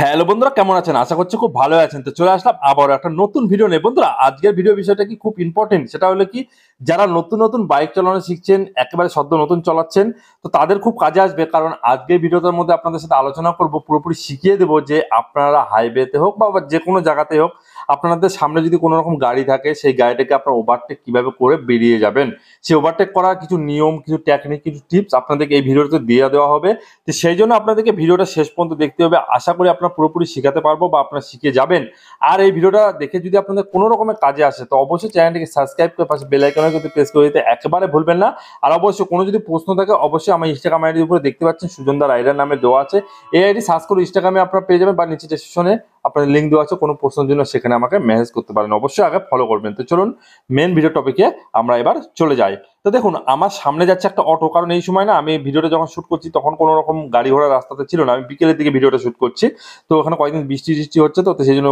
hello বন্ধুরা কেমন আছেন আশা করছি খুব ভালো আছেন তো চলে আসলাম আবারও একটা নতুন ভিডিও নেই বন্ধুরা আজকের ভিডিও বিষয়টা কি খুব ইম্পর্টেন্ট সেটা হলো কি যারা নতুন নতুন বাইক চালানো শিখছেন একেবারে সদ্য নতুন চলাচ্ছেন তো তাদের খুব কাজে আসবে কারণ আজকের ভিডিওটার মধ্যে আপনাদের সাথে আলোচনা করব পুরোপুরি শিখিয়ে দেবো যে আপনারা হাইওয়েতে হোক বা যে কোনো জায়গাতে হোক আপনাদের সামনে যদি কোনো রকম গাড়ি থাকে সেই গাড়িটাকে আপনার ওভারটেক কিভাবে করে বেরিয়ে যাবেন সেই ওভারটেক করার কিছু নিয়ম কিছু টেকনিক কিছু টিপস আপনাদেরকে এই ভিডিওতে দিয়ে দেওয়া হবে তো সেই জন্য আপনাদেরকে ভিডিওটা শেষ পর্যন্ত দেখতে হবে আশা করি আপনার পুরোপুরি শেখাতে পারবো বা আপনারা শিখে যাবেন আর এই ভিডিওটা দেখে যদি আপনাদের কোনো রকমের কাজে আসে তো অবশ্যই চ্যানেলটিকে সাবস্ক্রাইব করে পাশে বেলাইকনে কিন্তু প্রেস করে দিতে একেবারে ভুলবেন না আর অবশ্যই কোনো যদি প্রশ্ন থাকে অবশ্যই আমার ইনস্টাগ্রাম আইডির উপরে দেখতে পাচ্ছেন সুজনদার আইডার নামে দেওয়া আছে এই আইডি সার্চ করে ইনস্টাগ্রামে আপনারা পেয়ে যাবেন বা নিচে ডিসক্রিপশনে আপনাদের লিঙ্ক দেওয়া আছে কোনো প্রশ্নের জন্য সেখানে আমাকে মেসেজ করতে পারেন অবশ্যই আগে ফলো করবেন তো চলুন মেন ভিডিও টপিকে আমরা এবার চলে যাই তো দেখুন আমার সামনে যাচ্ছে একটা অটো কারণ এই সময় না আমি ভিডিওটা যখন শ্যুট করছি তখন কোনো রকম গাড়ি ঘোড়া রাস্তাতে ছিল না আমি বিকেলের দিকে ভিডিওটা শ্যুট করছি তো ওখানে কয়েকদিন বৃষ্টি টিষ্টি হচ্ছে তো সেই জন্য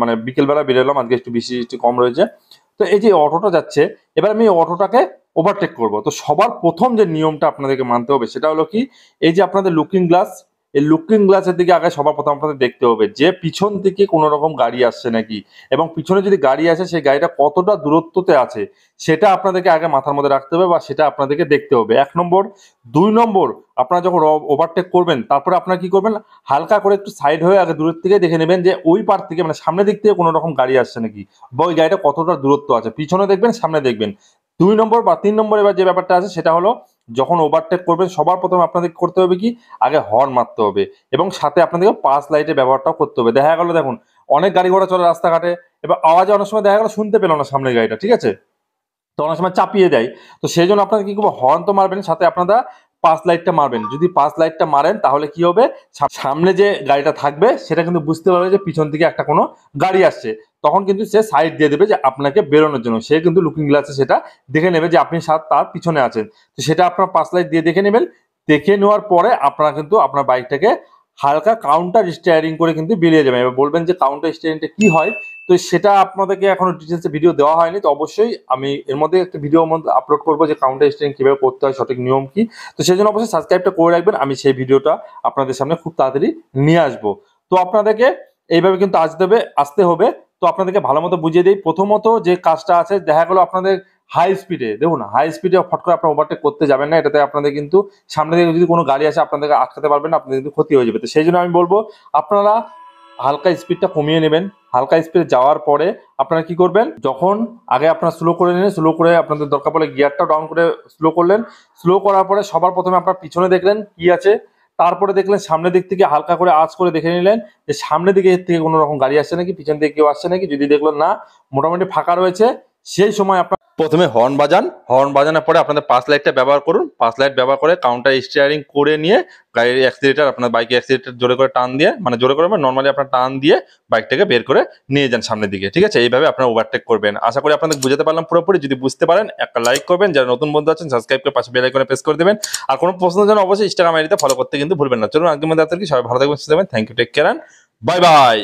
মানে বিকেলবেলা বেরোলাম আজকে একটু বৃষ্টি বৃষ্টি কম রয়েছে তো এই যে অটোটা যাচ্ছে এবার আমি অটোটাকে ওভারটেক করব তো সবার প্রথম যে নিয়মটা আপনাদেরকে মানতে হবে সেটা হলো কি এই যে আপনাদের লুকিং গ্লাস এই লুকিং গ্লাসের দিকে আগে সবার প্রথম আপনাদের দেখতে হবে যে পিছন থেকে কোনো রকম গাড়ি আসছে নাকি এবং পিছনে যদি গাড়ি আসে সেই গাড়িটা কতটা দূরত্বতে আছে সেটা আপনাদেরকে আগে মাথার মধ্যে রাখতে হবে বা সেটা আপনাদেরকে দেখতে হবে এক নম্বর দুই নম্বর আপনারা যখন ওভারটেক করবেন তারপরে আপনারা কি করবেন হালকা করে একটু সাইড হয়ে আগে দূরের থেকে দেখে নেবেন যে ওই পার থেকে মানে সামনের দিক থেকে কোনো রকম গাড়ি আসছে নাকি বা ওই গাড়িটা কতটা দূরত্ব আছে পিছনে দেখবেন সামনে দেখবেন দুই নম্বর বা তিন নম্বর এবার যে ব্যাপারটা আছে সেটা হলো যখন ওভারটেক করবেন সবার প্রথমে আপনাদের করতে হবে কি আগে হর্ন মারতে হবে এবং সাথে আপনাদেরকে পাস লাইটের ব্যবহারটাও করতে হবে দেখা গেলো দেখুন অনেক গাড়ি ঘোড়া চলে রাস্তাঘাটে এবার আওয়াজ অনেক সময় দেখা গেলো শুনতে পেল না সামনের গাড়িটা ঠিক আছে তো অনেক সময় চাপিয়ে দেয় তো সেই জন্য আপনারা কি করবো হর্ন তো মারবেন সাথে আপনারা পাস লাইটটা মারবেন যদি পাস লাইটটা মারেন তাহলে কি হবে সামনে যে গাড়িটা থাকবে সেটা কিন্তু বুঝতে পারবে যে পিছন থেকে একটা কোনো গাড়ি আসছে তখন কিন্তু সে সাইড দিয়ে দেবে যে আপনাকে বেরোনোর জন্য সে কিন্তু লুকিং গ্লাসে সেটা দেখে নেবে যে আপনি সাত তার পিছনে আছেন তো সেটা আপনার পাঁচ লাইট দিয়ে দেখে নেবেন দেখে নেওয়ার পরে আপনারা কিন্তু আপনার বাইকটাকে হালকা কাউন্টার স্টিয়ারিং করে কিন্তু বেরিয়ে যাবেন এবার বলবেন যে কাউন্টার স্টিয়ারিংটা কি হয় তো সেটা আপনাদেরকে এখনো ডিটেলসে ভিডিও দেওয়া হয়নি তো অবশ্যই আমি এর মধ্যে একটা ভিডিও আপলোড করবো যে কাউন্টার স্টিয়ারিং কীভাবে করতে হয় সঠিক নিয়ম কি তো সেই জন্য অবশ্যই সাবস্ক্রাইবটা করে রাখবেন আমি সেই ভিডিওটা আপনাদের সামনে খুব তাড়াতাড়ি নিয়ে আসবো তো আপনাদেরকে এইভাবে কিন্তু আসতে হবে আসতে হবে তো আপনাদেরকে ভালো মতো বুঝিয়ে দিই প্রথমত যে কাজটা আছে দেখা গেলো আপনাদের হাই স্পিডে দেখুন হাই স্পিডে ফট করে আপনার ওভারটেক করতে যাবেন না এটাতে আপনাদের কিন্তু সামনে থেকে যদি কোনো গাড়ি আসে আপনাদেরকে আটকাতে পারবেন না আপনাদের কিন্তু ক্ষতি হয়ে যাবে তো সেই জন্য আমি বলবো আপনারা হালকা স্পিডটা কমিয়ে নেবেন হালকা স্পিডে যাওয়ার পরে আপনারা কি করবেন যখন আগে আপনারা স্লো করে নিলেন স্লো করে আপনাদের দরকার পড়লে গিয়ারটা ডাউন করে স্লো করলেন স্লো করার পরে সবার প্রথমে আপনার পিছনে দেখলেন কি আছে তারপরে দেখলেন সামনের দিক থেকে হালকা করে আজ করে দেখে নিলেন যে সামনের দিকে থেকে কোনো রকম গাড়ি আসছে নাকি পিছন দিকে কেউ আসছে নাকি যদি দেখলেন না মোটামুটি ফাঁকা রয়েছে সেই সময় আপনার প্রথমে হর্ন বাজান হর্ন বাজানোর পরে আপনাদের পাঁচ লাইটটা ব্যবহার করুন পাঁচ লাইট ব্যবহার করে কাউন্টার স্টিয়ারিং করে নিয়ে গাড়ির অ্যাক্সিলেটার আপনার বাইকের অ্যাক্সিলেটার জোরে করে টান দিয়ে মানে জোরে করে নর্মালি মানে আপনার টান দিয়ে বাইকটাকে বের করে নিয়ে যান সামনের দিকে ঠিক আছে এইভাবে আপনার ওভারটেক করবেন আশা করি আপনাদের বুঝাতে পারলাম পুরোপুরি যদি বুঝতে পারেন একটা লাইক করবেন যারা নতুন বন্ধু আছেন সাবস্ক্রাইব করে পাশে বেলাইকনে প্রেস করে দেবেন আর কোনো প্রশ্ন জন্য অবশ্যই ইনস্টাগ্রাম আইডিতে ফলো করতে কিন্তু ভুলবেন না চলুন আগের মধ্যে আপনাদেরকে সবাই ভালো থাকবেন সুস্থ থাকবেন thank you take care bye by